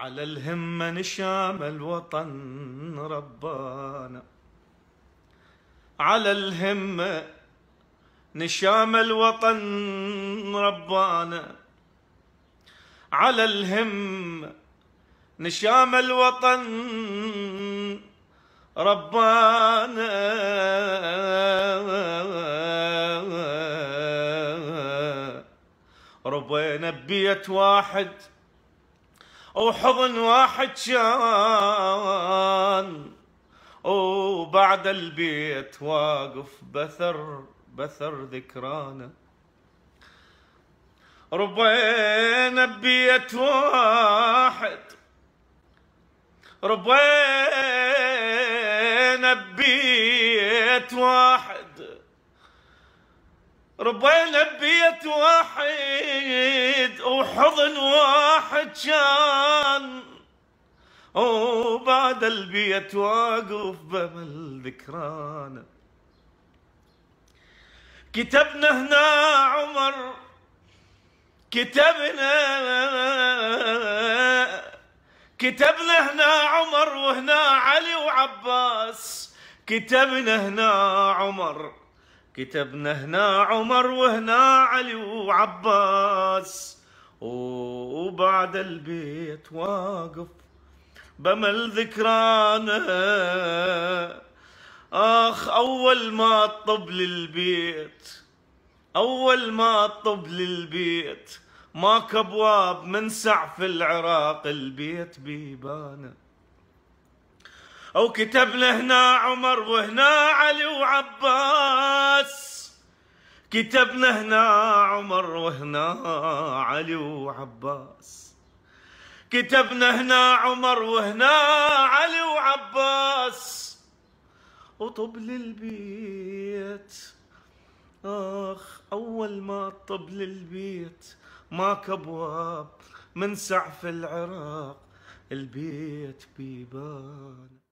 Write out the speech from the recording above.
على الهمة نشام الوطن ربانا على الهمة نشام الوطن ربانا على الهمة نشام الوطن ربانا ربينا ببيت واحد وحضن واحد شان وبعد البيت واقف بثر بثر ذكرانا ربينا ببيت واحد ربينا ببيت واحد ربينا ببيت واحد حضن واحد كان وبعد البيت واقف بمل ذكرانا كتبنا هنا عمر كتبنا كتبنا هنا عمر وهنا علي وعباس كتبنا هنا عمر كتبنا هنا عمر وهنا علي وعباس وبعد البيت واقف بمل ذكرانا اخ اول ما اطب للبيت اول ما اطب للبيت ماك ابواب من سعف العراق البيت بيبانه او كتبنا هنا عمر وهنا علي وعباس كتبنا هنا عمر وهنا علي وعباس كتبنا هنا عمر وهنا علي وعباس وطب للبيت اخ اول ما طب للبيت ماك ابواب من سعف العراق البيت بيبان